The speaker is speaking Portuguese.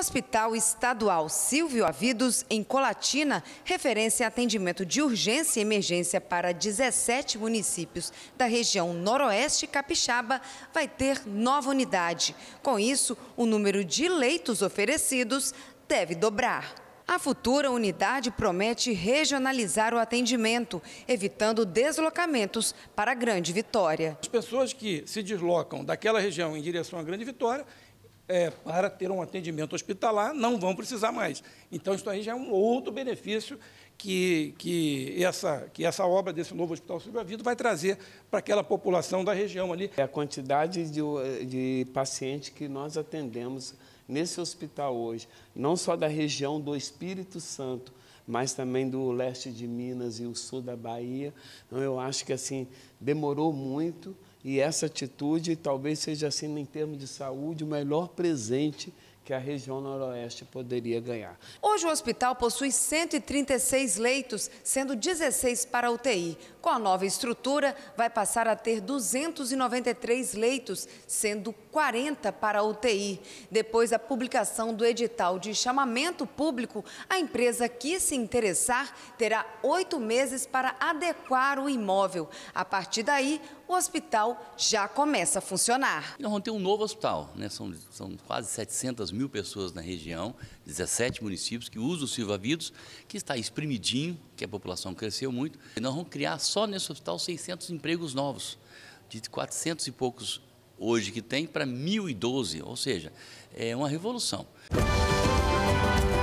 Hospital Estadual Silvio Avidos, em Colatina, referência a atendimento de urgência e emergência para 17 municípios da região noroeste capixaba, vai ter nova unidade. Com isso, o número de leitos oferecidos deve dobrar. A futura unidade promete regionalizar o atendimento, evitando deslocamentos para a Grande Vitória. As pessoas que se deslocam daquela região em direção à Grande Vitória é, para ter um atendimento hospitalar, não vão precisar mais. Então, isso aí já é um outro benefício que, que, essa, que essa obra desse novo Hospital Silvio Vida vai trazer para aquela população da região ali. É a quantidade de, de pacientes que nós atendemos nesse hospital hoje, não só da região do Espírito Santo, mas também do leste de Minas e o sul da Bahia. Então, eu acho que assim demorou muito, e essa atitude talvez seja, assim, em termos de saúde, o melhor presente que a região noroeste poderia ganhar. Hoje o hospital possui 136 leitos, sendo 16 para UTI. Com a nova estrutura, vai passar a ter 293 leitos, sendo 40 para UTI. Depois da publicação do edital de chamamento público, a empresa que se interessar terá oito meses para adequar o imóvel. A partir daí, o hospital já começa a funcionar. Nós vamos ter um novo hospital, né? são, são quase 700 mil mil pessoas na região, 17 municípios que usam o Silva Vidos, que está espremidinho, que a população cresceu muito. E nós vamos criar só nesse hospital 600 empregos novos, de 400 e poucos hoje que tem para 1.012, ou seja, é uma revolução. Música